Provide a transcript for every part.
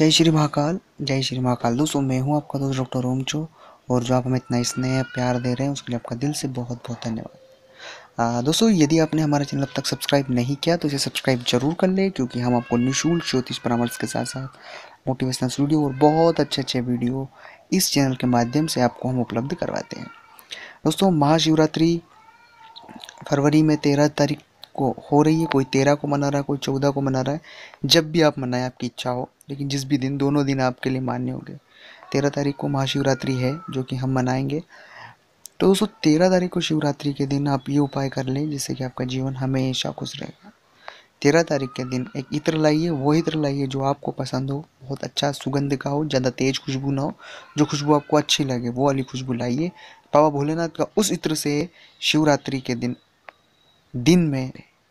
जय श्री महाकाल जय श्री महाकाल दोस्तों मैं हूं आपका दोस्त डॉक्टर रोमचो और जो आप हमें इतना स्नेह प्यार दे रहे हैं उसके लिए आपका दिल से बहुत बहुत धन्यवाद दोस्तों यदि आपने हमारा चैनल अब तक सब्सक्राइब नहीं किया तो इसे सब्सक्राइब जरूर कर लें क्योंकि हम आपको निःशुल्क ज्योतिष परामर्श के साथ साथ मोटिवेशनल स्टूडियो और बहुत अच्छे अच्छे वीडियो इस चैनल के माध्यम से आपको हम उपलब्ध करवाते हैं दोस्तों महाशिवरात्रि फरवरी में तेरह तारीख को हो रही है कोई तेरह को मना रहा है कोई चौदह को मना रहा है जब भी आप मनाएं आपकी इच्छा हो लेकिन जिस भी दिन दोनों दिन आपके लिए मान्य होंगे तेरह तारीख को महाशिवरात्रि है जो कि हम मनाएंगे तो दोस्तों तेरह तारीख को शिवरात्रि के दिन आप ये उपाय कर लें जिससे कि आपका जीवन हमेशा खुश रहेगा तेरह तारीख के दिन एक इत्र लाइए वो इत्र लाइए जो आपको पसंद हो बहुत अच्छा सुगंध का हो ज़्यादा तेज़ खुशबू ना हो जो खुशबू आपको अच्छी लगे वो वाली खुशबू लाइए बाबा भोलेनाथ का उस इत्र से शिवरात्रि के दिन दिन में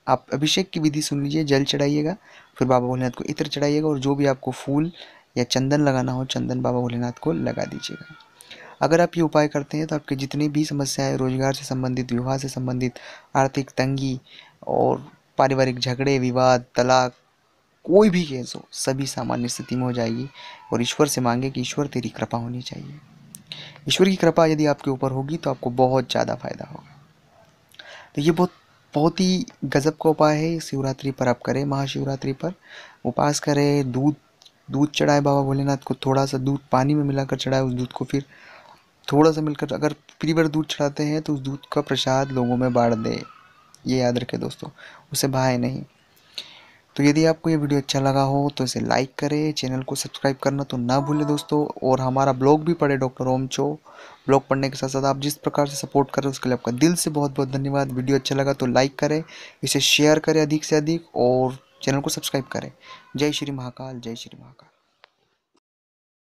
आप अभिषेक की विधि सुन लीजिए जल चढ़ाइएगा फिर बाबा भोलेनाथ को इत्र चढ़ाइएगा और जो भी आपको फूल या चंदन लगाना हो चंदन बाबा भोलेनाथ को लगा दीजिएगा अगर आप ये उपाय करते हैं तो आपकी जितनी भी समस्याएं रोजगार से संबंधित विवाह से संबंधित आर्थिक तंगी और पारिवारिक झगड़े विवाद तलाक कोई भी केस हो सभी सामान्य स्थिति में हो जाएगी और ईश्वर से मांगे कि ईश्वर तेरी कृपा होनी चाहिए ईश्वर की कृपा यदि आपके ऊपर होगी तो आपको बहुत ज़्यादा फायदा होगा तो ये बहुत बहुत ही गज़ब का उपाय है शिवरात्रि पर आप करें महाशिवरात्रि पर उपास करें दूध दूध चढ़ाए बाबा भोलेनाथ को थोड़ा सा दूध पानी में मिलाकर चढ़ाए उस दूध को फिर थोड़ा सा मिलकर अगर फ्री बार दूध चढ़ाते हैं तो उस दूध का प्रसाद लोगों में बाँट दें ये याद रखें दोस्तों उसे भाए नहीं तो यदि आपको ये वीडियो अच्छा लगा हो तो इसे लाइक करें चैनल को सब्सक्राइब करना तो ना भूलें दोस्तों और हमारा ब्लॉग भी पढ़े डॉक्टर ओम चो ब्लॉग पढ़ने के साथ साथ आप जिस प्रकार से सपोर्ट कर रहे हो उसके लिए आपका दिल से बहुत बहुत धन्यवाद वीडियो अच्छा लगा तो लाइक करें इसे शेयर करें अधिक से अधिक और चैनल को सब्सक्राइब करें जय श्री महाकाल जय श्री महाकाल